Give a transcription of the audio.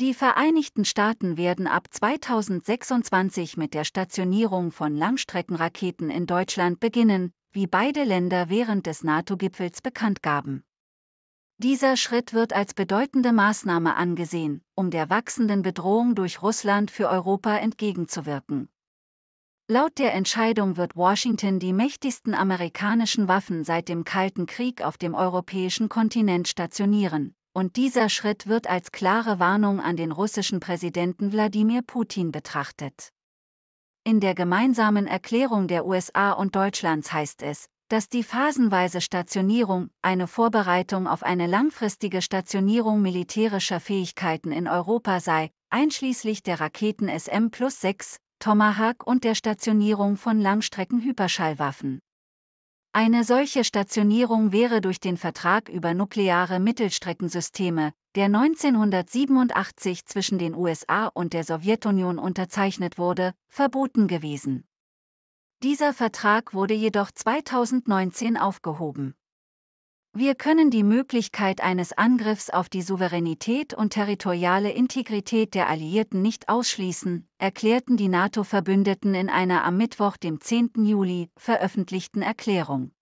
Die Vereinigten Staaten werden ab 2026 mit der Stationierung von Langstreckenraketen in Deutschland beginnen, wie beide Länder während des NATO-Gipfels bekannt gaben. Dieser Schritt wird als bedeutende Maßnahme angesehen, um der wachsenden Bedrohung durch Russland für Europa entgegenzuwirken. Laut der Entscheidung wird Washington die mächtigsten amerikanischen Waffen seit dem Kalten Krieg auf dem europäischen Kontinent stationieren, und dieser Schritt wird als klare Warnung an den russischen Präsidenten Wladimir Putin betrachtet. In der gemeinsamen Erklärung der USA und Deutschlands heißt es, dass die phasenweise Stationierung eine Vorbereitung auf eine langfristige Stationierung militärischer Fähigkeiten in Europa sei, einschließlich der Raketen SM-6, Tomahawk und der Stationierung von Langstrecken-Hyperschallwaffen. Eine solche Stationierung wäre durch den Vertrag über nukleare Mittelstreckensysteme, der 1987 zwischen den USA und der Sowjetunion unterzeichnet wurde, verboten gewesen. Dieser Vertrag wurde jedoch 2019 aufgehoben. Wir können die Möglichkeit eines Angriffs auf die Souveränität und territoriale Integrität der Alliierten nicht ausschließen, erklärten die NATO-Verbündeten in einer am Mittwoch, dem 10. Juli, veröffentlichten Erklärung.